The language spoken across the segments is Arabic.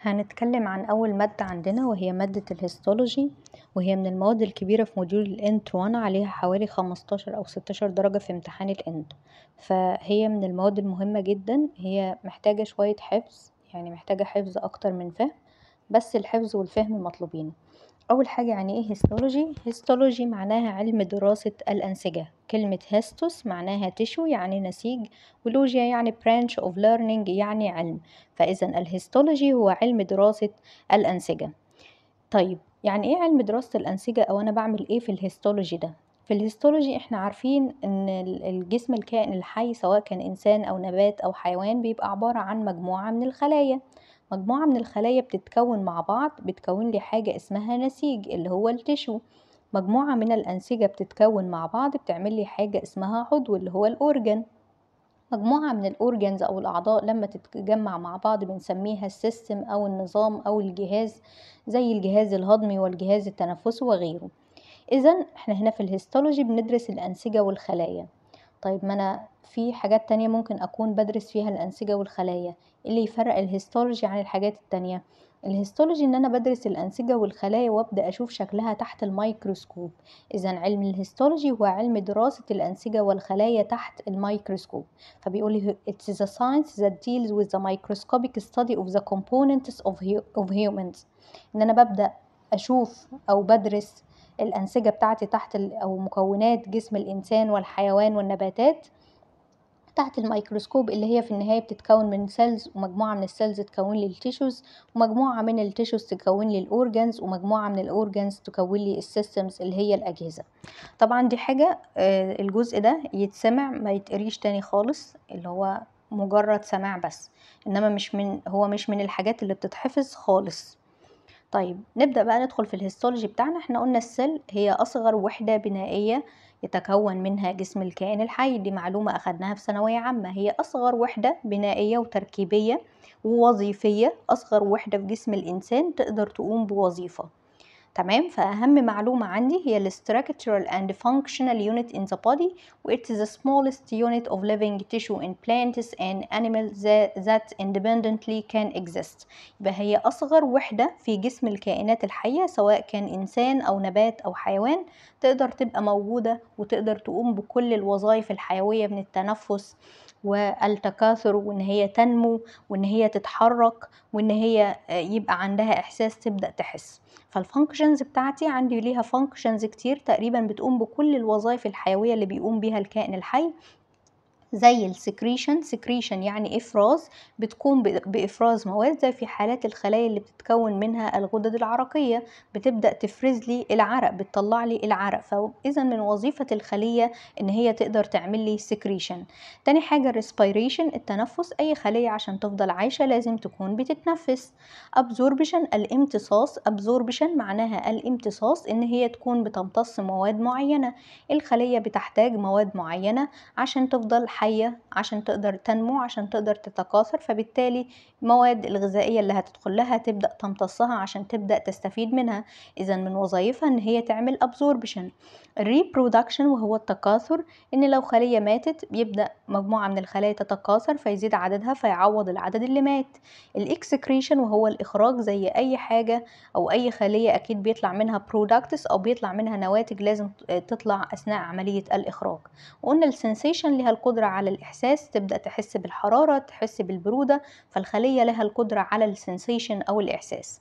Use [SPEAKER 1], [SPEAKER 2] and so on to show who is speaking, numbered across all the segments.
[SPEAKER 1] هنتكلم عن أول مادة عندنا وهي مادة الهيستولوجي وهي من المواد الكبيرة في موديول الانت وانا عليها حوالي خمستاشر أو ستاشر درجة في امتحان الانت فهي من المواد المهمة جدا هي محتاجة شوية حفظ يعني محتاجة حفظ أكتر من فهم بس الحفظ والفهم مطلوبين أول حاجة يعني إيه هيستولوجي؟ هيستولوجي معناها علم دراسة الأنسجة كلمة هيستوس معناها تشو يعني نسيج ولوجيا يعني برانش أوف ليرنينج يعني علم فإذا الهيستولوجي هو علم دراسة الأنسجة طيب يعني إيه علم دراسة الأنسجة أو أنا بعمل إيه في الهيستولوجي ده؟ في الهيستولوجي احنا عارفين ان الجسم الكائن الحي سواء كان انسان او نبات او حيوان بيبقى عبارة عن مجموعة من الخلايا مجموعة من الخلايا بتتكون مع بعض بتكون لي حاجة اسمها نسيج اللي هو التشو مجموعة من الأنسجة بتتكون مع بعض بتعمل لي حاجة اسمها عضو اللي هو الأورجن مجموعة من الأورجنز أو الأعضاء لما تتجمع مع بعض بنسميها السيستم أو النظام أو الجهاز زي الجهاز الهضمي والجهاز التنفسي وغيره إذا احنا هنا في الهيستولوجي بندرس الأنسجة والخلايا طيب ما أنا في حاجات تانية ممكن أكون بدرس فيها الأنسجة والخلايا إيه اللي يفرق الهيستولوجي عن الحاجات التانية الهيستولوجي ان انا بدرس الانسجه والخلايا وابدا اشوف شكلها تحت الميكروسكوب اذا علم الهيستولوجي هو علم دراسه الانسجه والخلايا تحت الميكروسكوب فبيقول لي it's the science that deals with the microscopic study of the components of, humans ان انا ببدا اشوف او بدرس الأنسجة بتاعتي تحت أو مكونات جسم الإنسان والحيوان والنباتات تحت الميكروسكوب اللي هي في النهاية بتتكون من سيلز ومجموعة من السيلز تكون لي التيشوز ومجموعة من التيشوز تكون لي الأورجنز ومجموعة من الأورجنز تكون لي السيستمز اللي هي الأجهزة طبعا دي حاجة آه، الجزء ده يتسمع ما يتقريش تاني خالص اللي هو مجرد سماع بس إنما مش من هو مش من الحاجات اللي بتتحفظ خالص طيب نبدأ بقى ندخل في الهيستولوجي بتاعنا احنا قلنا السل هي أصغر وحدة بنائية يتكون منها جسم الكائن الحي دي معلومة أخدناها في ثانوية عامة هي أصغر وحدة بنائية وتركيبية ووظيفية أصغر وحدة في جسم الإنسان تقدر تقوم بوظيفة تمام فأهم معلومة عندي هي ال structural and functional unit in the body which is the smallest unit of living tissue in plants and animals that independently can exist يبقى هي أصغر وحدة في جسم الكائنات الحية سواء كان إنسان أو نبات أو حيوان تقدر تبقى موجودة وتقدر تقوم بكل الوظائف الحيوية من التنفس والتكاثر وان هي تنمو وان هي تتحرك وان هي آه، يبقى عندها احساس تبدا تحس فالفانكشن الفانكشنز بتاعتي عندي ليها فانكشنز كتير تقريبا بتقوم بكل الوظائف الحيوية اللي بيقوم بيها الكائن الحي زي السكريشن سكريشن يعني إفراز بتقوم بإفراز مواد زي في حالات الخلايا اللي بتتكون منها الغدد العرقية بتبدأ تفرز لي العرق بتطلع لي العرق فإذا من وظيفة الخلية إن هي تقدر تعمل لي سكريشن تاني حاجة الريسبيريشن التنفس أي خلية عشان تفضل عايشة لازم تكون بتتنفس أبزوربشن الامتصاص أبزوربشن معناها الامتصاص إن هي تكون بتمتص مواد معينة الخلية بتحتاج مواد معينة عشان تفضل حية عشان تقدر تنمو عشان تقدر تتكاثر فبالتالي المواد الغذائية اللي هتدخل لها تبدأ تمتصها عشان تبدأ تستفيد منها إذا من وظائفها إن هي تعمل absorption reproduction وهو التكاثر إن لو خلية ماتت بيبدأ مجموعة من الخلايا تتكاثر فيزيد عددها فيعوض العدد اللي مات الاكسكريشن وهو الإخراج زي أي حاجة أو أي خلية أكيد بيطلع منها products أو بيطلع منها نواتج لازم تطلع أثناء عملية الإخراج وقلنا السنسيشن ليها القدرة على الإحساس تبدأ تحس بالحرارة تحس بالبرودة فالخلية لها القدرة على السنسيشن أو الإحساس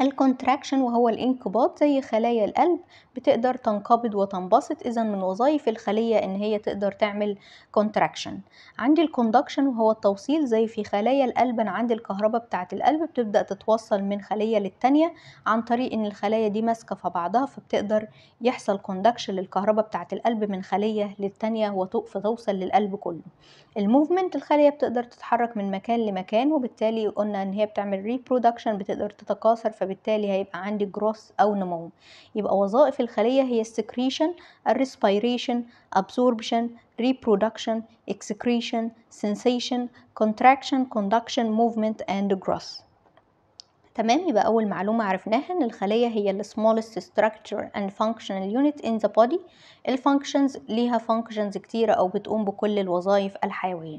[SPEAKER 1] الكونتراكشن وهو الانقباض زي خلايا القلب بتقدر تنقبض وتنبسط اذا من وظائف الخلية ان هي تقدر تعمل كونتراكشن عندي الكوندكشن وهو التوصيل زي في خلايا القلب انا عندي الكهرباء بتاعة القلب بتبدأ تتوصل من خلية للتانية عن طريق ان الخلايا دي ماسكة في بعضها فبتقدر يحصل كوندكشن للكهرباء بتاعة القلب من خلية للتانية توصل للقلب كله الموفمنت الخلية بتقدر تتحرك من مكان لمكان وبالتالي قلنا ان هي بتعمل ريبرودكشن بتقدر تتكاثر في فبالتالي هيبقى عندي جروث أو نمو يبقى وظائف الخلية هي السكريشن الريسبيريشن absorption reproduction excretion sensation contraction conduction movement and growth تمام يبقى أول معلومة عرفناها إن الخلية هي ال smallest structure and functional unit in the body الفانكشنز ليها functions كتيرة أو بتقوم بكل الوظائف الحيوية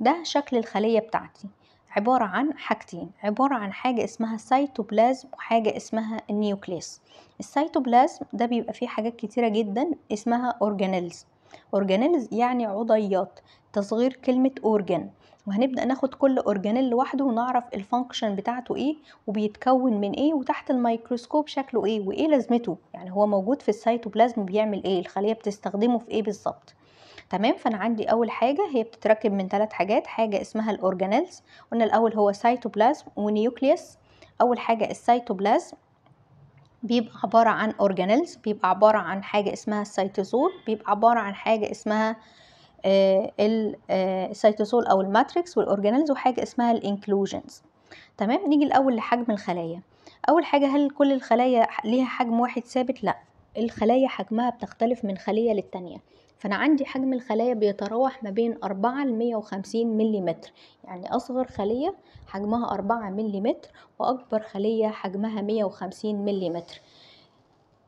[SPEAKER 1] ده شكل الخلية بتاعتي عبارة عن حاجتين عبارة عن حاجة اسمها السيتوبلازم وحاجة اسمها النيوكليس السيتوبلازم ده بيبقى فيه حاجات كتيرة جدا اسمها أورجانيلز أورجانيلز يعني عضيات تصغير كلمة أورجان وهنبدأ ناخد كل أورجانيل لوحده ونعرف الفانكشن بتاعته إيه وبيتكون من إيه وتحت الميكروسكوب شكله إيه وإيه لازمته يعني هو موجود في السيتوبلازم بيعمل إيه الخلية بتستخدمه في إيه بالظبط تمام فانا عندي اول حاجه هي بتتركب من ثلاث حاجات حاجه اسمها الاورجانيلز قلنا الاول هو سيتوبلازم ونيوكليوس اول حاجه السيتوبلازم بيبقى عبارة عن أورجانيلز بيبقى عبارة عن حاجة اسمها السيتوزول بيبقى عبارة عن حاجة اسمها آه، آه، السيتوزول أو الماتريكس والأورجانيلز وحاجة اسمها الانكلوجنز تمام نيجي الأول لحجم الخلايا أول حاجة هل كل الخلايا ليها حجم واحد ثابت؟ لأ الخلايا حجمها بتختلف من خلية للتانية فأنا عندي حجم الخلايا بيتراوح ما بين 4 ل 150 ملم يعني أصغر خلية حجمها 4 ملم وأكبر خلية حجمها 150 ملم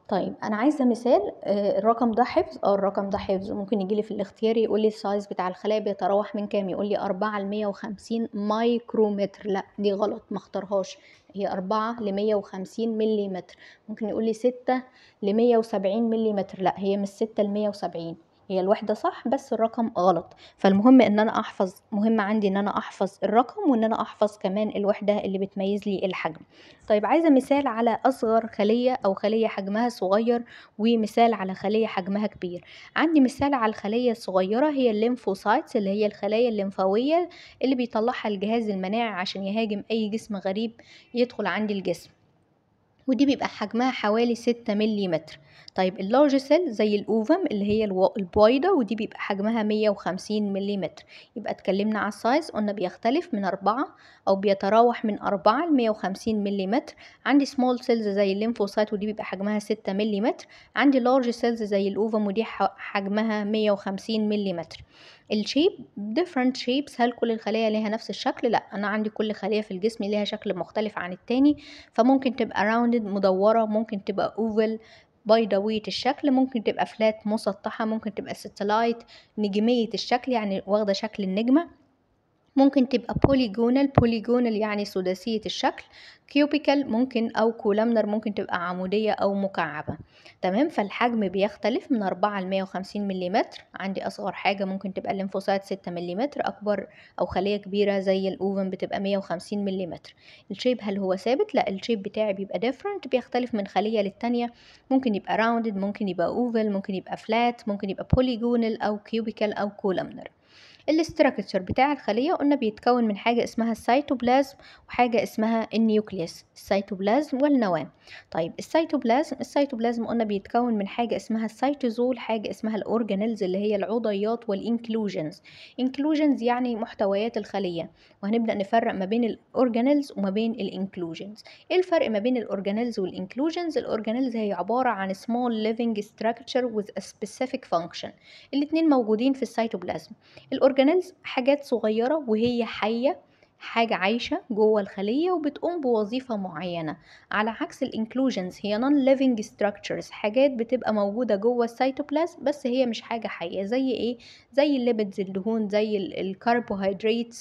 [SPEAKER 1] طيب انا عايزه مثال آه، الرقم ده حفظ اه الرقم ده حفظ ممكن يجي لي في الاختيار يقول لي السايز بتاع الخلايا بيتراوح من كام يقول لي 4 ل 150 مايكرومتر لا دي غلط ما اختارهاش هي 4 ل 150 ملم ممكن يقول لي 6 ل 170 ملم لا هي مش 6 ل 170 هي الوحدة صح بس الرقم غلط فالمهم ان انا احفظ مهم عندي ان انا احفظ الرقم وان انا احفظ كمان الوحدة اللي بتميز لي الحجم طيب عايزة مثال على اصغر خلية او خلية حجمها صغير ومثال على خلية حجمها كبير عندي مثال على الخلية الصغيرة هي الليمفوسايتس اللي هي الخلايا الليمفاوية اللي بيطلعها الجهاز المناعي عشان يهاجم اي جسم غريب يدخل عندي الجسم ودي بيبقى حجمها حوالي ستة ملي طيب اللارج سيل زي الاوفم اللي هي البويضة ودي بيبقى حجمها مية وخمسين ملي يبقى اتكلمنا على السايز قلنا بيختلف من أربعة أو بيتراوح من أربعة لمية وخمسين ملي عندي سمول سيلز زي الليمفوسايت ودي بيبقى حجمها ستة ملي عندي لارج سيلز زي الاوفم ودي حجمها مية وخمسين ملي الشيب different shapes هل كل الخلايا ليها نفس الشكل لا انا عندي كل خليه في الجسم ليها شكل مختلف عن التاني فممكن تبقى rounded مدوره ممكن تبقى oval بيضاوية الشكل ممكن تبقى فلات مسطحة ممكن تبقى ستلايت نجمية الشكل يعني واخدة شكل النجمة ممكن تبقى بوليجونال بوليجونال يعني سداسية الشكل كيوبيكال ممكن أو كولامنر ممكن تبقى عمودية أو مكعبة تمام فالحجم بيختلف من 4 ل 150 مليمتر عندي أصغر حاجة ممكن تبقى الليمفوسايت 6 مليمتر أكبر أو خلية كبيرة زي الأوفن بتبقى 150 مليمتر الشيب هل هو ثابت؟ لا الشيب بتاعي بيبقى ديفرنت بيختلف من خلية للتانية ممكن يبقى راوندد ممكن يبقى أوفل ممكن يبقى فلات ممكن يبقى بوليجونال أو كيوبيكال أو كولامنر الاستراكتشر بتاع الخلية قلنا بيتكون من حاجة اسمها السيتوبلازم وحاجة اسمها النيوكليس السيتوبلازم والنواة طيب السيتوبلازم السيتوبلازم قلنا بيتكون من حاجة اسمها السيتوزول حاجة اسمها الأورجانيلز اللي هي العضيات والإنكلوجنز إنكلوجنز يعني محتويات الخلية وهنبدأ نفرق ما بين الأورجانيلز وما بين الإنكلوجنز إيه الفرق ما بين الأورجانيلز والإنكلوجنز الأورجانيلز هي عبارة عن small living structure with a specific function الاتنين موجودين في السيتوبلازم الاورجانيلز حاجات صغيرة وهي حية حاجة عايشة جوه الخلية وبتقوم بوظيفة معينة على عكس الانكلوجنز هي نون ليفنج ستراكتشرز حاجات بتبقى موجودة جوه السيتوبلازم بس هي مش حاجة حية زي ايه زي الليبيدز الدهون زي الكربوهيدرات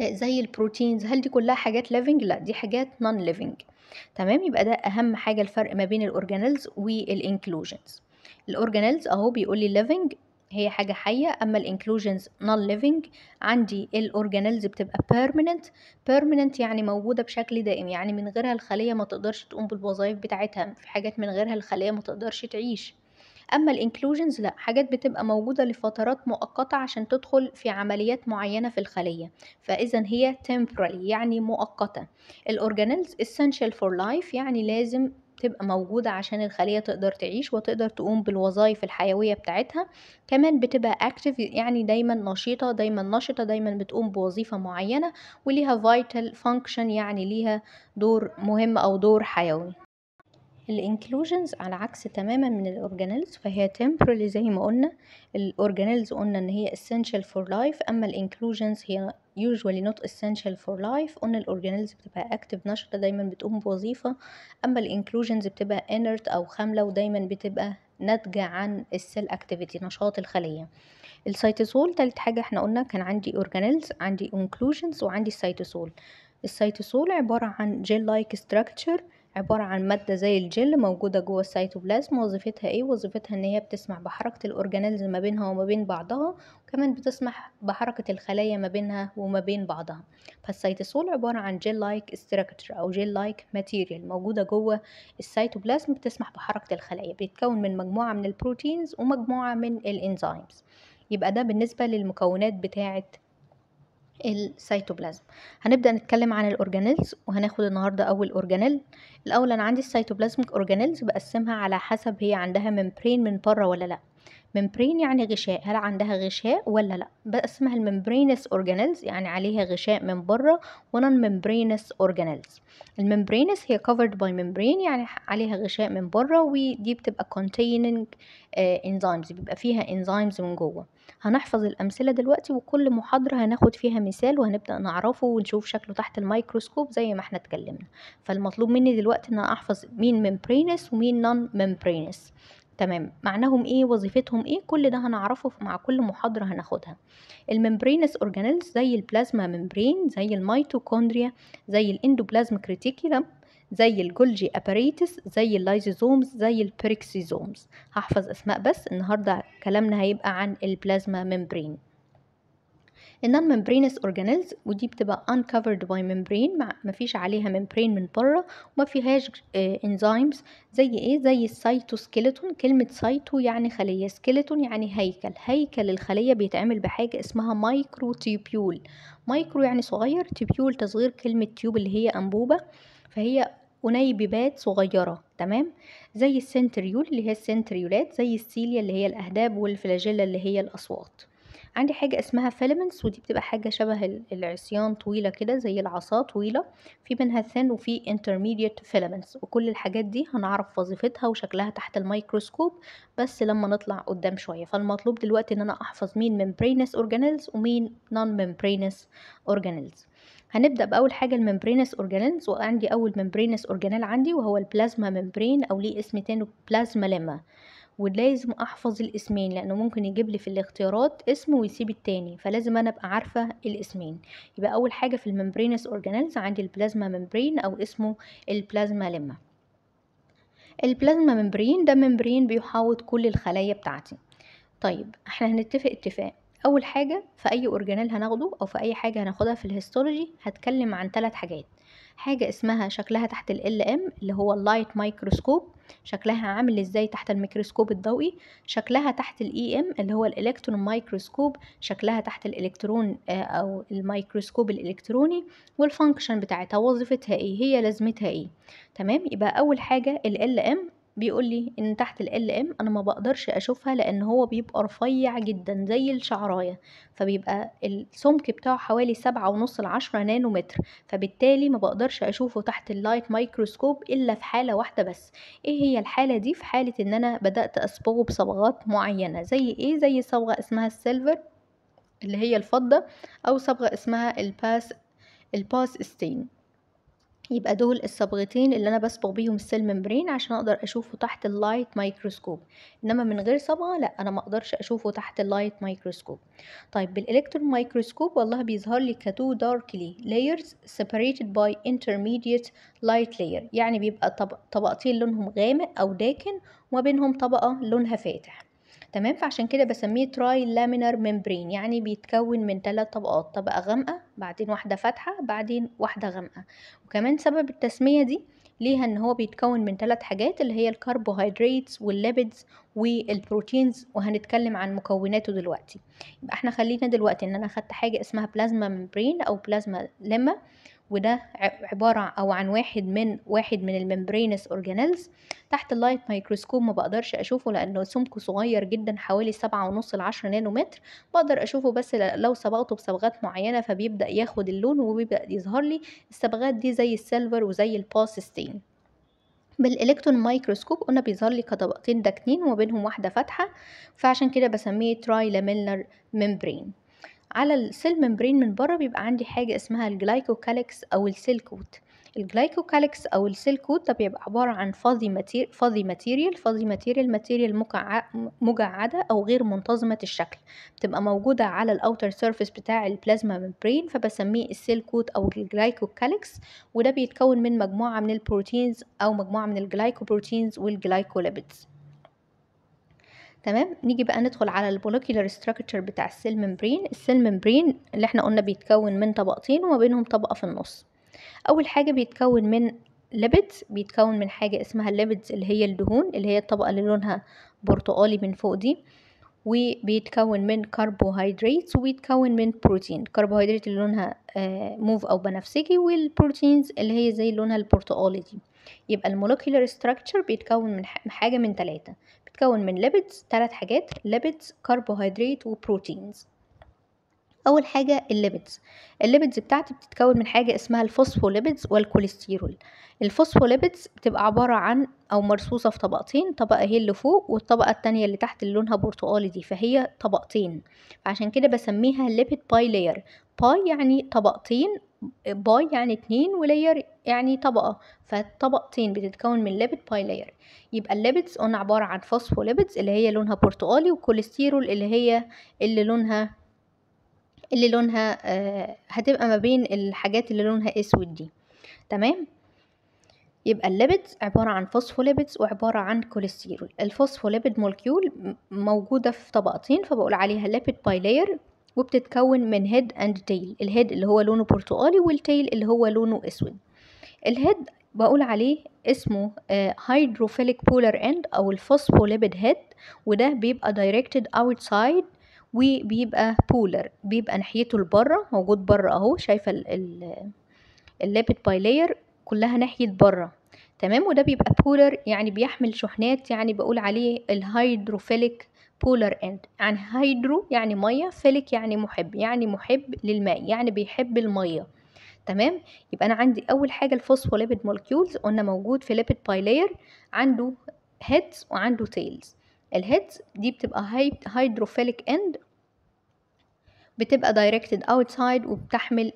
[SPEAKER 1] آه، زي البروتينز هل دي كلها حاجات ليفنج لا دي حاجات نون ليفنج تمام يبقى ده اهم حاجة الفرق ما بين الاورجانيلز والانكلوجنز الاورجانيلز اهو بيقول لي ليفنج هي حاجة حية أما الانكلوجنز نون living عندي الأورجانيلز بتبقى permanent permanent يعني موجودة بشكل دائم يعني من غيرها الخلية ما تقدرش تقوم بالوظائف بتاعتها في حاجات من غيرها الخلية ما تقدرش تعيش اما الانكلوجنز لا حاجات بتبقى موجوده لفترات مؤقته عشان تدخل في عمليات معينه في الخليه فاذا هي temporary يعني مؤقته الاورجانيلز essential for life يعني لازم بتبقى موجودة عشان الخلية تقدر تعيش وتقدر تقوم بالوظائف الحيوية بتاعتها كمان بتبقى اكتف يعني دايما نشيطة دايما نشطة دايما بتقوم بوظيفة معينة وليها vital function يعني ليها دور مهم أو دور حيوي الانكلوجنز على عكس تماما من الاورجانيلز فهي تمبرالي زي ما قلنا الاورجانيلز قلنا ان هي essential for life اما الانكلوجنز هي usually not essential for life قلنا الأورجانيلز بتبقى active نشطة دايما بتقوم بوظيفة أما inclusions بتبقى inert أو خاملة ودايما بتبقى ناتجة عن السيل اكتيفيتي نشاط الخلية السيتوسول تالت حاجة احنا قلنا كان عندي اورجانيلز عندي انكلوجنز وعندي السيتوسول السيتوسول عبارة عن جيل لايك structure عبارة عن مادة زي الجل موجودة جوه السيتوبلازم وظيفتها ايه وظيفتها ان هي بتسمح بحركة الاورجانيلز ما بينها وما بين بعضها وكمان بتسمح بحركة الخلايا ما بينها وما بين بعضها فالسيتوسول عبارة عن جل لايك استراكتر او جل لايك ماتيريال موجودة جوه السيتوبلازم بتسمح بحركة الخلايا بيتكون من مجموعة من البروتينز ومجموعة من الانزيمز يبقى ده بالنسبة للمكونات بتاعة السيتوبلازم هنبدا نتكلم عن الاورجانيلز وهناخد النهارده اول اورجانيل الاول انا عندي السيتوبلازميك اورجانيلز بقسمها على حسب هي عندها ممبرين من بره ولا لا ممبرين يعني غشاء هل عندها غشاء ولا لا بقسمها الممبرينس اورجانيلز يعني عليها غشاء من بره ونون ممبرينس اورجانيلز الممبرينس هي covered by ممبرين يعني عليها غشاء من بره ودي بتبقى كونتيننج انزيمز آه، بيبقى فيها انزيمز من جوه هنحفظ الأمثلة دلوقتي وكل محاضرة هناخد فيها مثال وهنبدأ نعرفه ونشوف شكله تحت الميكروسكوب زي ما احنا اتكلمنا فالمطلوب مني دلوقتي ان انا احفظ مين ممبرينس ومين نون ممبرينس تمام معناهم ايه وظيفتهم ايه كل ده هنعرفه مع كل محاضرة هناخدها الممبرينس اورجانيلز زي البلازما ممبرين زي الميتوكوندريا زي الاندوبلازم كريتيكولم زي الجولجي اباريتس زي اللايزوزومز زي البريكسيزومز هحفظ اسماء بس النهارده كلامنا هيبقى عن البلازما ممبرين النون ممبرينس اورجانيلز ودي بتبقى uncovered by membrane مفيش عليها ممبرين من بره وما فيهاش انزيمز آه، زي ايه زي السيتوسكيلتون كلمه سايتو يعني خليه سكيلتون يعني هيكل هيكل الخليه بيتعمل بحاجه اسمها مايكرو تيبيول مايكرو يعني صغير تيبيول تصغير كلمه تيوب اللي هي انبوبه فهي أنيببات صغيرة تمام زي السنتريول اللي هي السنتريولات زي السيليا اللي هي الأهداب والفلاجيلا اللي هي الأصوات عندي حاجة اسمها فيلمنتس ودي بتبقى حاجة شبه العصيان طويلة كده زي العصا طويلة في منها ثن وفي انترميديت فيلمنتس وكل الحاجات دي هنعرف وظيفتها وشكلها تحت الميكروسكوب بس لما نطلع قدام شوية فالمطلوب دلوقتي ان انا احفظ مين membranous اورجانيلز ومين نون membranous اورجانيلز هنبدأ بأول حاجة الممبرينس أورجانيلز وعندي أول ممبرينس أورجانيل عندي وهو البلازما ممبرين أو ليه اسم تاني بلازما لما ولازم أحفظ الاسمين لأنه ممكن يجيب لي في الاختيارات اسم ويسيب التاني فلازم أنا أبقى عارفة الاسمين يبقى أول حاجة في الممبرينس أورجانيلز عندي البلازما ممبرين أو اسمه البلازما لما البلازما ممبرين ده ممبرين بيحاوط كل الخلايا بتاعتي طيب احنا هنتفق اتفاق اول حاجه في اي اورجانيل هناخده او في اي حاجه هناخدها في الهيستولوجي هتكلم عن ثلاث حاجات حاجه اسمها شكلها تحت ال ام اللي هو اللايت مايكروسكوب شكلها عامل ازاي تحت الميكروسكوب الضوئي شكلها تحت الاي ام e اللي هو الالكترون مايكروسكوب شكلها تحت الالكترون آه، او الميكروسكوب الالكتروني والفانكشن بتاعتها وظيفتها ايه هي لازمتها ايه تمام يبقى اول حاجه ال ام بيقول لي ان تحت ال ام انا ما بقدرش اشوفها لان هو بيبقى رفيع جدا زي الشعرايه فبيبقى السمك بتاعه حوالي سبعة ونص لعشرة نانو متر فبالتالي ما بقدرش اشوفه تحت اللايت مايكروسكوب الا في حاله واحده بس ايه هي الحاله دي في حاله ان انا بدات اصبغه بصبغات معينه زي ايه زي صبغه اسمها السيلفر اللي هي الفضه او صبغه اسمها الباس الباس ستين يبقى دول الصبغتين اللي انا بصبغ بيهم السيل ممبرين عشان اقدر اشوفه تحت اللايت مايكروسكوب انما من غير صبغه لا انا ما اقدرش اشوفه تحت اللايت مايكروسكوب طيب بالالكترون مايكروسكوب والله بيظهر لي كتو داركلي لايرز separated باي انترميديت لايت لاير يعني بيبقى طبقتين لونهم غامق او داكن وما بينهم طبقه لونها فاتح تمام فعشان كده بسميه تراي لامينر ممبرين يعني بيتكون من ثلاث طبقات طبقة غامقة بعدين واحدة فاتحة بعدين واحدة غامقة وكمان سبب التسمية دي ليها ان هو بيتكون من ثلاث حاجات اللي هي الكربوهيدرات والليبيدز والبروتينز وهنتكلم عن مكوناته دلوقتي يبقى احنا خلينا دلوقتي ان انا خدت حاجه اسمها بلازما ممبرين او بلازما لما وده عبارة أو عن واحد من واحد من الممبرينس أورجانيلز تحت اللايت مايكروسكوب ما بقدرش أشوفه لأنه سمكه صغير جدا حوالي سبعة ونص لعشرة نانومتر بقدر أشوفه بس لو صبغته بصبغات معينة فبيبدأ ياخد اللون وبيبدأ يظهر لي الصبغات دي زي السيلفر وزي الباس ستين بالالكترون مايكروسكوب قلنا بيظهر لي كطبقتين داكنين وبينهم واحده فاتحه فعشان كده بسميه تراي لاميلر ممبرين على السيل ممبرين من بره بيبقى عندي حاجة اسمها الجلايكوكاليكس أو السيلكوت الجلايكوكاليكس أو السيلكوت ده بيبقى عبارة عن فاضي ماتير فاضي ماتيريال فاضي ماتيريال ماتيريال مجعدة أو غير منتظمة الشكل بتبقى موجودة على الأوتر سيرفيس بتاع البلازما ممبرين فبسميه السيلكوت أو الجلايكوكاليكس وده بيتكون من مجموعة من البروتينز أو مجموعة من الجلايكوبروتينز والجلايكوليبيدز تمام نيجي بقى ندخل على البولوكيولار ستراكتشر بتاع السيل ممبرين السيل ممبرين اللي احنا قلنا بيتكون من طبقتين وما بينهم طبقه في النص اول حاجه بيتكون من ليبيدز بيتكون من حاجه اسمها الليبيدز اللي هي الدهون اللي هي الطبقه اللي لونها برتقالي من فوق دي وبيتكون من كربوهيدرات وبيتكون من بروتين كربوهيدرات اللي لونها موف آه، او بنفسجي والبروتينز اللي هي زي لونها البرتقالي دي يبقى المولكيولر ستراكشر بيتكون من حاجه من ثلاثه بتتكون من ليبيدز ثلاث حاجات ليبيدز كربوهيدرات وبروتينز اول حاجه الليبيدز الليبيدز بتاعتي بتتكون من حاجه اسمها الفوسفوليبيدز والكوليسترول الفوسفوليبيدز بتبقى عباره عن او مرصوصه في طبقتين طبقه هي اللي فوق والطبقه التانية اللي تحت اللي لونها برتقالي دي فهي طبقتين عشان كده بسميها ليبيد باي لاير باي يعني طبقتين باي يعني اتنين ولاير يعني طبقة فالطبقتين بتتكون من lipid bilayer يبقى الليبيدز قلنا عبارة عن phospholipids اللي هي لونها برتقالي والكوليسترول اللي هي اللي لونها اللي لونها آه هتبقى ما بين الحاجات اللي لونها اسود دي تمام يبقى الليبيدز عبارة عن فوسفوليبيدز وعبارة عن كوليسترول الفوسفوليبيد مولكيول موجودة في طبقتين فبقول عليها ليبيد باي لاير وبتتكون من هيد اند تيل الهيد اللي هو لونه برتقالي والتيل اللي هو لونه اسود الهيد بقول عليه اسمه هيدروفيليك بولر اند او الفوسفوليبيد هيد وده بيبقى دايركتد اوتسايد وبيبقى بولر بيبقى ناحيته لبره موجود بره اهو شايفه الليبيد لاير كلها ناحيه بره تمام وده بيبقى بولر يعني بيحمل شحنات يعني بقول عليه الهيدروفيليك بولر اند يعني هيدرو يعني ميه فيليك يعني محب يعني محب للماء يعني بيحب الميه تمام يبقى انا عندي اول حاجه الفوسفوليبيد مولكيولز قلنا موجود في ليبيد بايلير عنده هيدز وعنده تيلز الهيدز دي بتبقى هيدروفيليك اند بتبقى دايركتد اوتسايد وبتحمل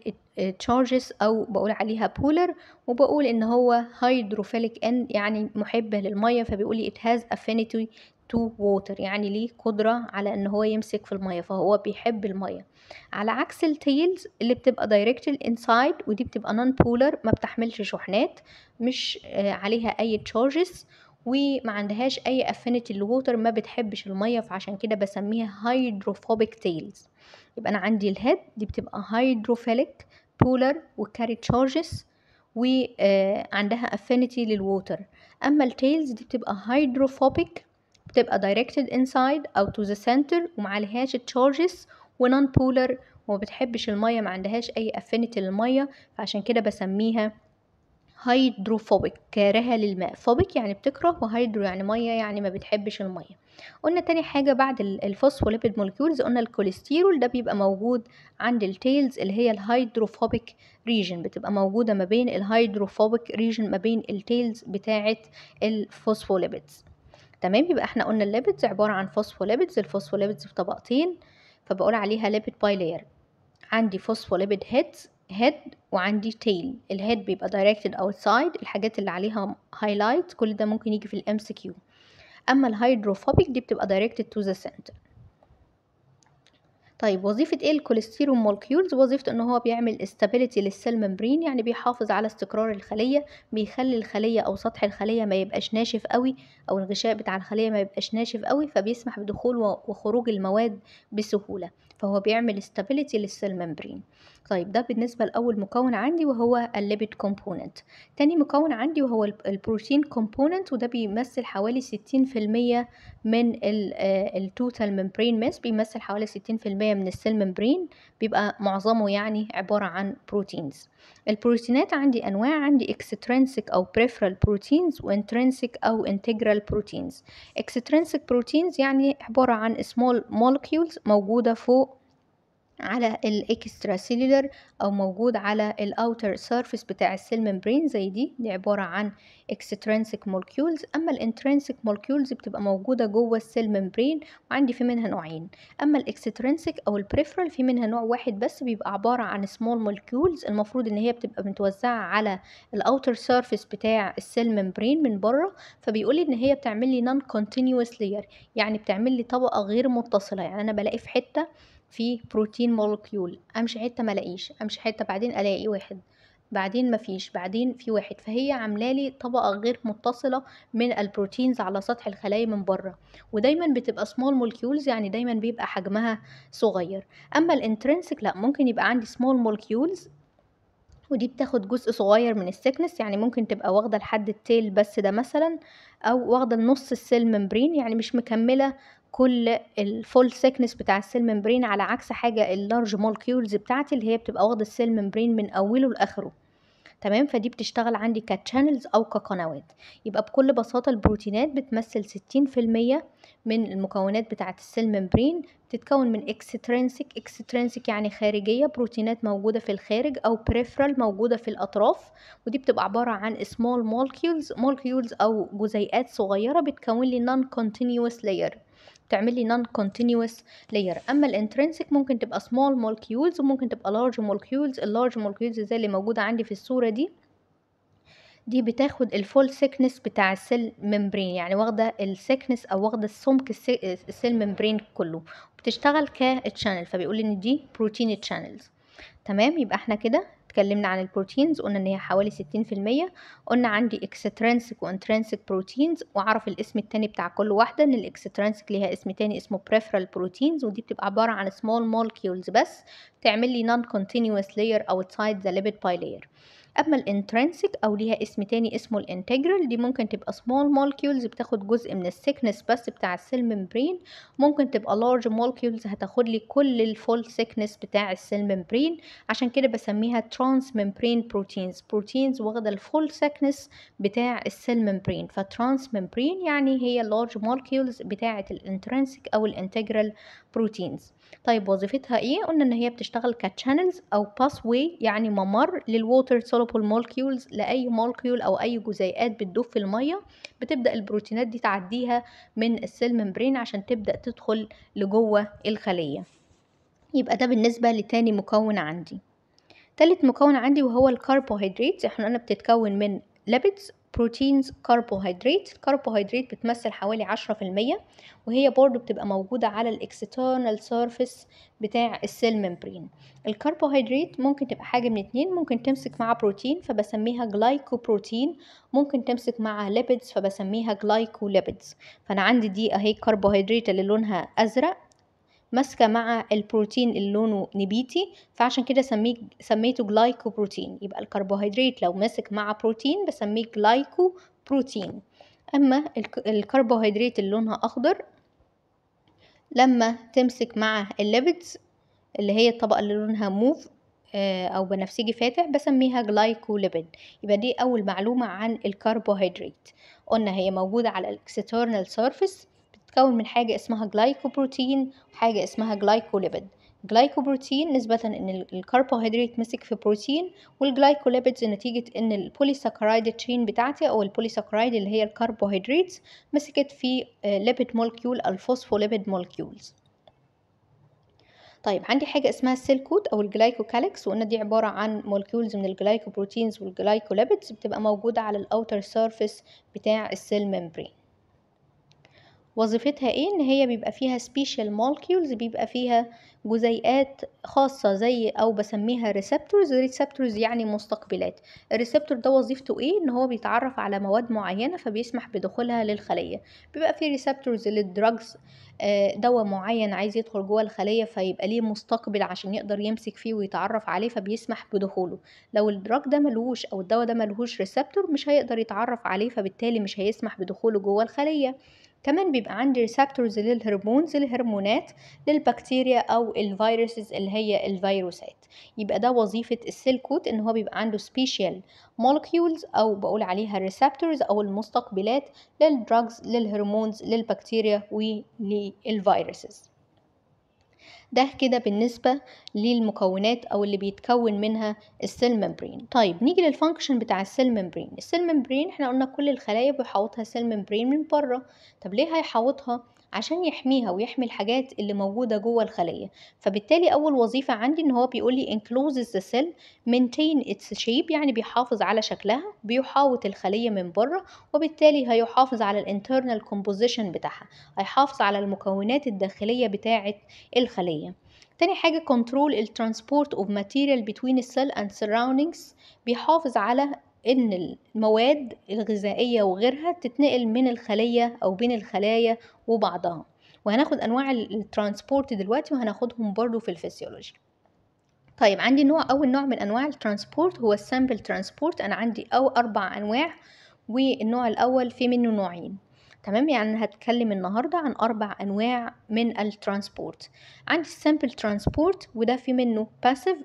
[SPEAKER 1] تشارجز او بقول عليها بولر وبقول ان هو هيدروفيليك اند يعني محب للميه فبيقول لي it has affinity تو ووتر يعني ليه قدرة على ان هو يمسك في المية فهو بيحب المية على عكس التيلز اللي بتبقى دايركتل الانسايد ودي بتبقى نون بولر ما بتحملش شحنات مش آه، عليها اي تشارجز وما عندهاش اي افينيتي للووتر ما بتحبش الميه فعشان كده بسميها هيدروفوبيك تيلز يبقى انا عندي الهيد دي بتبقى هيدروفيليك بولر وكاري تشارجز وعندها افينيتي للووتر اما التيلز دي بتبقى هيدروفوبيك بتبقى directed inside أو to the center ومعلهاش charges ونون بولر وما بتحبش المية ما عندهاش أي affinity للمية فعشان كده بسميها hydrophobic كارهة للماء phobic يعني بتكره وهيدرو يعني مية يعني ما بتحبش المية قلنا تاني حاجة بعد الفوسفوليبيد مولكيولز قلنا الكوليسترول ده بيبقى موجود عند التيلز اللي هي الهيدروفوبيك ريجن بتبقى موجودة ما بين الهيدروفوبيك ريجن ما بين التيلز بتاعة الفوسفوليبيدز تمام يبقى احنا قلنا الليبيدز عبارة عن فوسفوليبيدز الفوسفوليبيدز في طبقتين فبقول عليها ليبيد باي لاير عندي فوسفوليبيد هيدز هيد وعندي تيل الهيد بيبقى دايركتد اوتسايد الحاجات اللي عليها هايلايت كل ده ممكن يجي في الام سي كيو اما الهيدروفوبيك دي بتبقى دايركتد تو ذا سنتر طيب وظيفة ايه الكوليستيرول مولكيولز وظيفته ان هو بيعمل استابيليتي للسيل ممبرين يعني بيحافظ على استقرار الخلية بيخلي الخلية او سطح الخلية ما يبقاش ناشف قوي او الغشاء بتاع الخلية ما يبقاش ناشف قوي فبيسمح بدخول وخروج المواد بسهولة فهو بيعمل استابيليتي للسيل ممبرين طيب ده بالنسبة لأول مكون عندي وهو الليبيد كومبوننت تاني مكون عندي وهو البروتين كومبوننت وده بيمثل حوالي ستين في المية من التوتال ممبرين ماس بيمثل حوالي ستين في المية من السيل ممبرين بيبقى معظمه يعني عبارة عن بروتينز البروتينات عندي أنواع عندي اكسترنسك أو بريفرال بروتينز وانترنسك أو انتجرال بروتينز اكسترنسك بروتينز يعني عبارة عن سمول مولكيولز موجودة فوق على الاكسترا سيلولر او موجود على الاوتر سيرفيس بتاع السيل ممبرين زي دي دي عباره عن اكسترينسك مولكيولز اما الانترينسك مولكيولز بتبقى موجوده جوه السيل ممبرين وعندي في منها نوعين اما الاكسترينسك او البريفرال في منها نوع واحد بس بيبقى عباره عن سمول مولكيولز المفروض ان هي بتبقى متوزعه على الاوتر سيرفيس بتاع السيل ممبرين من بره فبيقول لي ان هي بتعمل لي نون كونتينيوس لير يعني بتعمل لي طبقه غير متصله يعني انا بلاقي في حته فيه بروتين مولكيول امشي حته ملاقيش امشي حته بعدين الاقي واحد بعدين مفيش بعدين في واحد فهي عاملالي طبقة غير متصلة من البروتينز على سطح الخلايا من بره ودايما بتبقى سمول مولكيولز يعني دايما بيبقى حجمها صغير اما الانترنسك لا ممكن يبقى عندي سمول مولكيولز ودي بتاخد جزء صغير من السكنس يعني ممكن تبقى واخدة لحد التيل بس ده مثلا او واخدة لنص السيل ممبرين يعني مش مكملة كل الفول سكنس بتاع السيل ممبرين على عكس حاجة اللارج مولكيولز بتاعتي اللي هي بتبقى واخدة السيل ممبرين من اوله لاخره تمام فدي بتشتغل عندي كتشانلز او كقنوات يبقى بكل بساطه البروتينات بتمثل 60% من المكونات بتاعه السيل ممبرين بتتكون من اكسترينسك اكسترينسك يعني خارجيه بروتينات موجوده في الخارج او بريفرال موجوده في الاطراف ودي بتبقى عباره عن سمول مولكيولز مولكيولز او جزيئات صغيره بتكون لي نون كونتينيوس لاير بتعمل لي non continuous layer اما الانترنسك ممكن تبقى small molecules وممكن تبقى large molecules اللارج molecules زي اللي موجودة عندي في الصورة دي دي بتاخد الفول سيكنس بتاع السيل ممبرين يعني واخده السيكنس او واخده السمك السيل ممبرين كله بتشتغل كتشانل فبيقول ان دي بروتين تشانلز تمام يبقى احنا كده اتكلمنا عن البروتينز قلنا ان هي حوالي ستين في المية قلنا عندي اكسترنسك وانترنسك بروتينز وعرف الاسم التاني بتاع كل واحدة ان الاكسترنسك ليها اسم تاني اسمه بريفرال بروتينز ودي بتبقى عبارة عن سمول مولكيولز بس تعمل لي نون كونتينوس لاير اوتسايد ذا ليبيد باي اما الانترنسك او ليها اسم تاني اسمه الانتجرال دي ممكن تبقى small molecules بتاخد جزء من السكنس بس بتاع السيل ممبرين ممكن تبقى large molecules هتاخد لي كل الفول سكنس بتاع السيل ممبرين عشان كده بسميها ترانس ممبرين بروتينز بروتينز واخده الفول سكنس بتاع السيل ممبرين فترانس ممبرين يعني هي large molecules بتاعه الانترنسك او الانتجرال بروتينز طيب وظيفتها ايه قلنا ان هي بتشتغل كتشانلز او باسوي واي يعني ممر للووتر توصلوا مولكيولز لاي مولكيول او اي جزيئات بتدوب في الميه بتبدا البروتينات دي تعديها من السيل ممبرين عشان تبدا تدخل لجوه الخليه يبقى ده بالنسبه لتاني مكون عندي تالت مكون عندي وهو الكربوهيدرات احنا قلنا بتتكون من ليبيدز بروتينز كربوهيدرات الكربوهيدرات بتمثل حوالي عشرة في المية وهي برضو بتبقى موجودة على الاكسترنال سيرفيس بتاع السيل ممبرين الكربوهيدرات ممكن تبقى حاجة من اتنين ممكن تمسك مع بروتين فبسميها جلايكوبروتين ممكن تمسك مع ليبيدز فبسميها جلايكوليبيدز فأنا عندي دي أهي الكربوهيدرات اللي لونها أزرق ماسكة مع البروتين اللي لونه نبيتي فعشان كده سميه سميته جلايكوبروتين يبقى الكربوهيدرات لو ماسك مع بروتين بسميه جلايكوبروتين أما الكربوهيدرات اللي لونها أخضر لما تمسك مع الليبيدز اللي هي الطبقة اللي لونها موف آه، أو بنفسجي فاتح بسميها جلايكوليبيد يبقى دي أول معلومة عن الكربوهيدرات قلنا هي موجودة على الاكسترنال سيرفيس بتتكون من حاجة اسمها جلايكوبروتين وحاجة اسمها جلايكوليبيد جلايكوبروتين نسبة ان الكربوهيدرات مسك في بروتين والجلايكوليبيدز نتيجة ان البوليساكرايد تشين بتاعتي او البوليساكرايد اللي هي الكربوهيدرات مسكت في ليبيد مولكيول الفوسفوليبيد مولكيولز طيب عندي حاجة اسمها السيلكوت أو الجلايكوكاليكس وقلنا دي عبارة عن مولكيولز من الجلايكوبروتينز والجلايكوليبيدز بتبقى موجودة على الأوتر سيرفيس بتاع السيل ميمبرين وظيفتها ايه ان هي بيبقى فيها سبيشال مولكيولز بيبقى فيها جزيئات خاصة زي او بسميها ريسبتورز ريسبتورز يعني مستقبلات الريسبتور ده وظيفته ايه ان هو بيتعرف على مواد معينة فبيسمح بدخولها للخلية بيبقى فيه ريسبتورز للدراجز آه، دواء معين عايز يدخل جوه الخلية فيبقى ليه مستقبل عشان يقدر يمسك فيه ويتعرف عليه فبيسمح بدخوله لو الدراج ده ملهوش او الدواء ده ملهوش ريسبتور مش هيقدر يتعرف عليه فبالتالي مش هيسمح بدخوله جوه الخلية كمان بيبقى عندي ريسبتورز للهرمونز الهرمونات للبكتيريا او الفيروسز اللي هي الفيروسات يبقى ده وظيفة السيل كوت ان هو بيبقى عنده سبيشال مولكيولز او بقول عليها ريسبتورز او المستقبلات للدراجز للهرمونز للبكتيريا وللفيروسز ده كده بالنسبة للمكونات أو اللي بيتكون منها السيل ممبرين طيب نيجي للفانكشن بتاع السيل ممبرين السيل ممبرين احنا قلنا كل الخلايا بيحوطها سيل ممبرين من بره طب ليه هيحوطها عشان يحميها ويحمي الحاجات اللي موجودة جوه الخلية فبالتالي أول وظيفة عندي إن هو بيقول لي encloses the cell maintain its shape يعني بيحافظ على شكلها بيحاوط الخلية من بره وبالتالي هيحافظ على الانترنال كومبوزيشن بتاعها هيحافظ على المكونات الداخلية بتاعة الخلية تاني حاجة control the transport of material between the cell and surroundings بيحافظ على ان المواد الغذائيه وغيرها تتنقل من الخليه او بين الخلايا وبعضها وهناخد انواع الترانسبورت دلوقتي وهناخدهم برضو في الفسيولوجي طيب عندي نوع اول نوع من انواع الترانسبورت هو السامبل ترانسبورت انا عندي او اربع انواع والنوع الاول في منه نوعين تمام يعني هتكلم النهارده عن اربع انواع من الترانسبورت عندي السامبل ترانسبورت وده في منه باسيف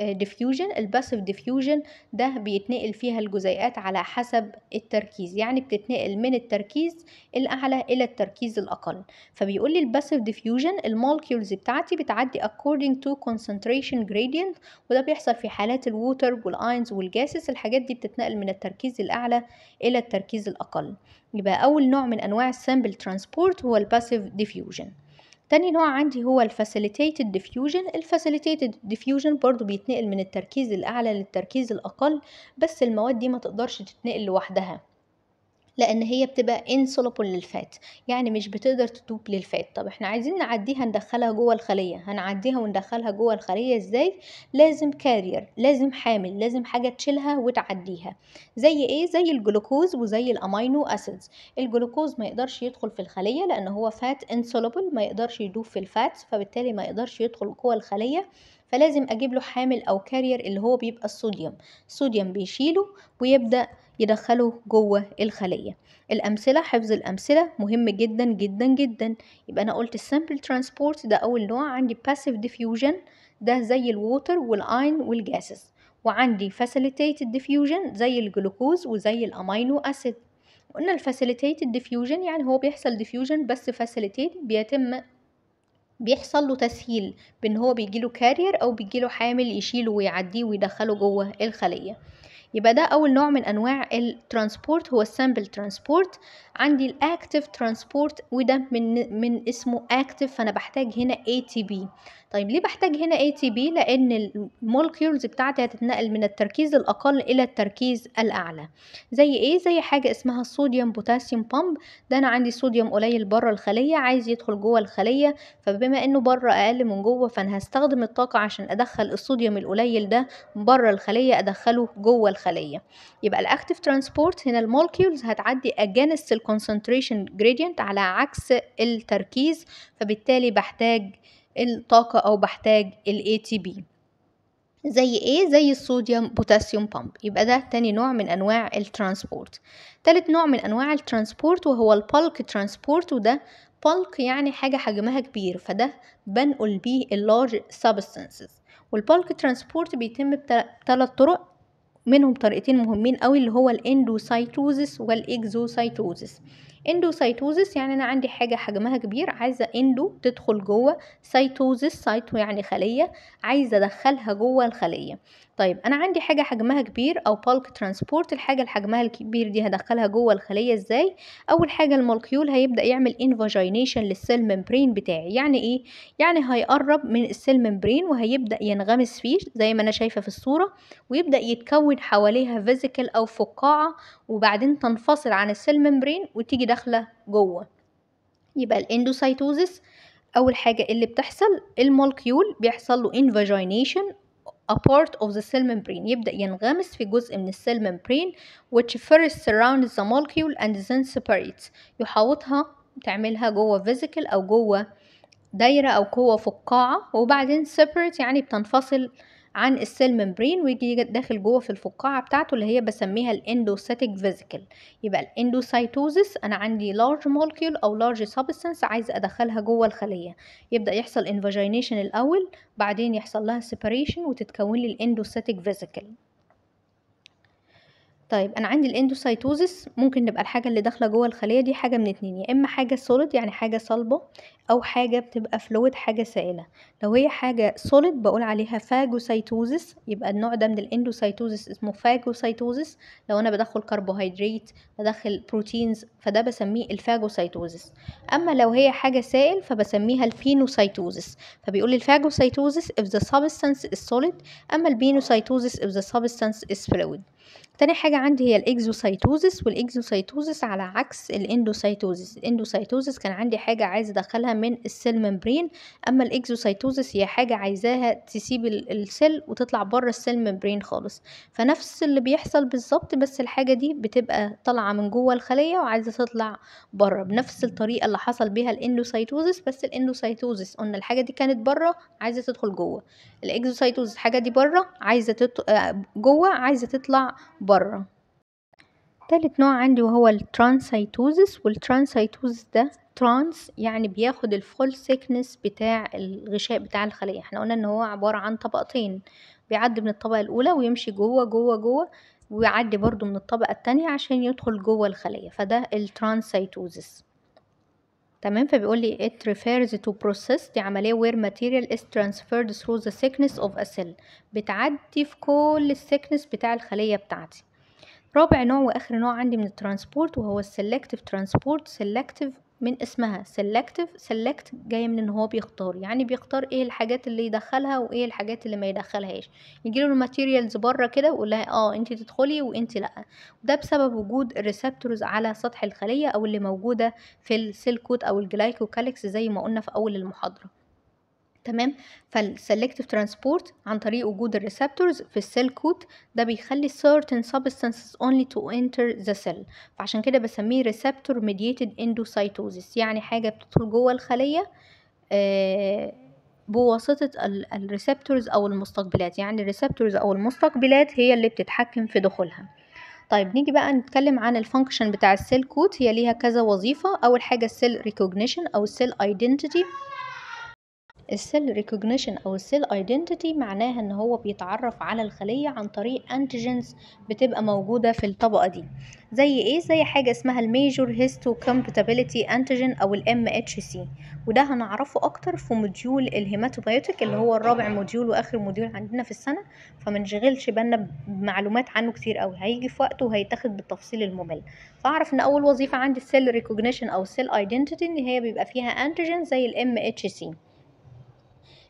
[SPEAKER 1] ديفيوجن الباسيف ديفيوجن ده بيتنقل فيها الجزيئات على حسب التركيز يعني بتتنقل من التركيز الاعلى الى التركيز الاقل فبيقول لي الباسيف ديفيوجن المولكيولز بتاعتي بتعدي according to concentration gradient وده بيحصل في حالات الووتر والاينز والجاسس الحاجات دي بتتنقل من التركيز الاعلى الى التركيز الاقل يبقى اول نوع من انواع السامبل ترانسبورت هو الباسيف ديفيوجن تاني نوع عندي هو الفاسيليتيتد ديفيوجن الفاسيليتيتد ديفيوجن برضو بيتنقل من التركيز الأعلى للتركيز الأقل بس المواد دي ما تقدرش تتنقل لوحدها لان هي بتبقى انسولوبل للفات يعني مش بتقدر تدوب للفات طب احنا عايزين نعديها ندخلها جوه الخليه هنعديها وندخلها جوه الخليه ازاي لازم كارير لازم حامل لازم حاجه تشيلها وتعديها زي ايه زي الجلوكوز وزي الامينو اسيدز الجلوكوز ما يقدرش يدخل في الخليه لان هو فات انسولوبل ما يقدرش يدوب في الفات فبالتالي ما يقدرش يدخل جوه الخليه فلازم اجيب له حامل او كارير اللي هو بيبقى الصوديوم الصوديوم بيشيله ويبدا يدخله جوه الخلية الأمثلة حفظ الأمثلة مهم جدا جدا جدا يبقى أنا قلت السامبل ترانسبورت ده أول نوع عندي passive diffusion ده زي الووتر والآين والجاسز وعندي facilitated diffusion زي الجلوكوز وزي الأمينو أسيد قلنا الفاسيليتيتد ديفيوجن يعني هو بيحصل ديفيوجن بس فاسيليتيت بيتم بيحصل له تسهيل بان هو بيجيله كارير او بيجيله حامل يشيله ويعديه ويدخله جوه الخليه يبقى ده أول نوع من أنواع الترانسبورت هو السامبل ترانسبورت عندي الاكتف ترانسبورت وده من من اسمه اكتف فانا بحتاج هنا اي تي بي طيب ليه بحتاج هنا اي تي بي لان المولكيولز بتاعتي هتتنقل من التركيز الاقل الى التركيز الاعلى زي ايه زي حاجه اسمها الصوديوم بوتاسيوم بامب ده انا عندي صوديوم قليل بره الخليه عايز يدخل جوه الخليه فبما انه بره اقل من جوه فانا هستخدم الطاقه عشان ادخل الصوديوم القليل ده بره الخليه ادخله جوه الخليه يبقى الاكتف ترانسبورت هنا المولكيولز هتعدي اجانس concentration gradient على عكس التركيز فبالتالي بحتاج الطاقة أو بحتاج ال ATP زي ايه زي الصوديوم بوتاسيوم بامب يبقى ده تاني نوع من انواع الترانسبورت تالت نوع من انواع الترانسبورت وهو البالك ترانسبورت وده بالك يعني حاجة حجمها كبير فده بنقل بيه اللارج سبستانسز والبالك ترانسبورت بيتم بثلاث طرق منهم طريقتين مهمين قوي اللي هو الاندوسايتوزس والاكزوسايتوزس اندوسايتوزس يعني انا عندي حاجه حجمها كبير عايزه اندو تدخل جوه سايتوزس سايتو يعني خليه عايزه ادخلها جوه الخليه طيب انا عندي حاجه حجمها كبير او بالك ترانسبورت الحاجه اللي حجمها الكبير دي هدخلها جوه الخليه ازاي اول حاجه المولكيول هيبدا يعمل انفاجينيشن للسيل ممبرين بتاعي يعني ايه يعني هيقرب من السيل ممبرين وهيبدا ينغمس فيه زي ما انا شايفه في الصوره ويبدا يتكون حواليها فيزيكال او فقاعه وبعدين تنفصل عن السيل ممبرين وتيجي داخلة جوه يبقى الاندوسيتوزس اول حاجة اللي بتحصل المولكيول بيحصل له انفاجينيشن a part of the cell membrane يبدأ ينغمس في جزء من السيل membrane which first surrounds the molecule and then separates يحاوطها تعملها جوه فيزيكل أو جوه دايرة أو جوه فقاعة وبعدين separate يعني بتنفصل عن السيل ممبرين ويجي داخل جوه في الفقاعه بتاعته اللي هي بسميها الاندوسيتيك فيزيكل يبقى الاندوسيتوزيس انا عندي لارج مولكيول او لارج سبستانس عايز ادخلها جوه الخليه يبدا يحصل انفاجينيشن الاول بعدين يحصل لها سيباريشن وتتكون لي الاندوسيتيك فيزيكل طيب انا عندي الاندوسايتوزس ممكن نبقى الحاجه اللي داخله جوه الخليه دي حاجه من اتنين يا اما حاجه سوليد يعني حاجه صلبه او حاجه بتبقى فلويد حاجه سائله لو هي حاجه سوليد بقول عليها فاجوسايتوزس يبقى النوع ده من الاندوسايتوزس اسمه فاجوسايتوزس لو انا بدخل كربوهيدرات بدخل بروتينز فده بسميه الفاجوسايتوزس اما لو هي حاجه سائل فبسميها البينوسايتوزس فبيقول لي الفاجوسايتوزس اف ذا سبستانس از سوليد اما البينوسايتوزس اف ذا سبستانس از فلويد تاني حاجة عندي هي الإكزوسايتوزس والإكزوسايتوزس على عكس الإندوسايتوزس الإندوسايتوزس كان عندي حاجة عايز أدخلها من السيل ممبرين أما الإكزوسايتوزس هي حاجة عايزاها تسيب السيل وتطلع بره السيل ممبرين خالص فنفس اللي بيحصل بالظبط بس الحاجة دي بتبقى طالعة من جوه الخلية وعايزة تطلع بره بنفس الطريقة اللي حصل بيها الإندوسايتوزس بس الإندوسايتوزس قلنا الحاجة دي كانت بره عايزة تدخل جوه الإكزوسايتوزس الحاجة دي بره عايزة تط... آه، جوه عايزة تطلع بره تالت نوع عندي وهو الترانسيتوزس والترانسيتوزس ده ترانس يعني بياخد الفول سيكنس بتاع الغشاء بتاع الخلية احنا قلنا ان هو عبارة عن طبقتين بيعدي من الطبقة الأولى ويمشي جوه جوه جوه ويعدي برضو من الطبقة التانية عشان يدخل جوه الخلية فده الترانسيتوزس تمام فبيقول لي it refers to process دي عملية where material is transferred through the thickness of a cell بتعدي في كل الثيكنس بتاع الخلية بتاعتي رابع نوع واخر نوع عندي من الترانسبورت وهو السلكتيف ترانسبورت سلكتيف من اسمها سيلكتيف سيلكت جاي من ان هو بيختار يعني بيختار ايه الحاجات اللي يدخلها وايه الحاجات اللي ما يدخلهاش يجي له الماتيريالز بره كده ويقول لها اه انت تدخلي وانت لا وده بسبب وجود الريسبتورز على سطح الخليه او اللي موجوده في السيل او الجلايكوكاليكس زي ما قلنا في اول المحاضره تمام فالسلكتيف ترانسبورت عن طريق وجود الريسبتورز في السيل كوت ده بيخلي certain substances only to enter the cell فعشان كده بسميه receptor mediated endocytosis يعني حاجة بتدخل جوه الخلية آه، بواسطة الريسبتورز أو المستقبلات يعني الريسبتورز أو المستقبلات هي اللي بتتحكم في دخولها طيب نيجي بقى نتكلم عن الفانكشن بتاع السيل كوت هي ليها كذا وظيفة أول حاجة السيل ريكوجنيشن أو السيل ايدنتيتي السيل ريكوجنيشن او السيل ايدنتيتي معناها ان هو بيتعرف على الخليه عن طريق انتيجنز بتبقى موجوده في الطبقه دي زي ايه زي حاجه اسمها الميجور هيستو كومباتيبيليتي انتيجين او الام اتش سي وده هنعرفه اكتر في موديول الهيماتوبيوتيك اللي هو الرابع موديول واخر موديول عندنا في السنه فما نشغلش بالنا بمعلومات عنه كتير قوي هيجي في وقته وهيتاخد بالتفصيل الممل فاعرف ان اول وظيفه عندي السيل ريكوجنيشن او السيل ايدنتيتي ان هي بيبقى فيها انتيجين زي الام اتش سي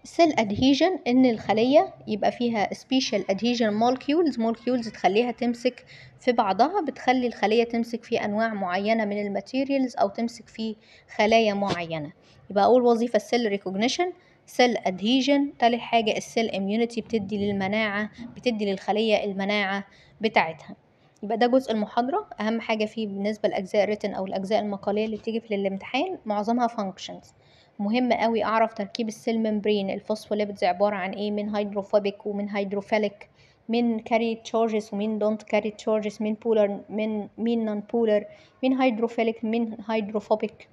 [SPEAKER 1] cell adhesion ان الخلية يبقى فيها سبيشال ادهيجن مولكيولز مولكيولز تخليها تمسك في بعضها بتخلي الخلية تمسك في انواع معينة من الماتيريالز او تمسك في خلايا معينة يبقى اول وظيفة السيل ريكوجنيشن سيل ادهيجن تالت حاجة السيل اميونيتي بتدي للمناعة بتدي للخلية المناعة بتاعتها يبقى ده جزء المحاضرة أهم حاجة فيه بالنسبة لأجزاء الريتن أو الأجزاء المقالية اللي بتيجي في الامتحان معظمها فانكشنز مهم قوي اعرف تركيب السيل ممبرين الفوسفوليبيدز عباره عن ايه من هيدروفوبيك ومن هيدروفيليك من كاري تشارجز ومن دونت كاري تشارجز من بولر من مين نون بولر من هيدروفيليك من هيدروفوبيك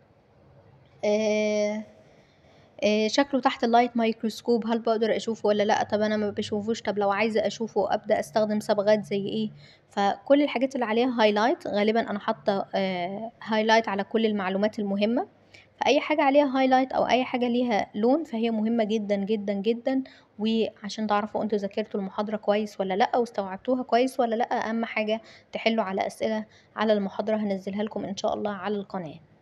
[SPEAKER 1] آه آه شكله تحت اللايت مايكروسكوب هل بقدر اشوفه ولا لا طب انا ما بشوفوش طب لو عايزه اشوفه ابدا استخدم صبغات زي ايه فكل الحاجات اللي عليها هايلايت غالبا انا حاطه آه هايلايت على كل المعلومات المهمه فأي حاجة عليها هايلايت أو أي حاجة ليها لون فهي مهمة جدا جدا جدا وعشان تعرفوا انتوا ذاكرتوا المحاضرة كويس ولا لأ واستوعبتوها كويس ولا لأ أهم حاجة تحلوا على أسئلة على المحاضرة هنزلها لكم إن شاء الله على القناة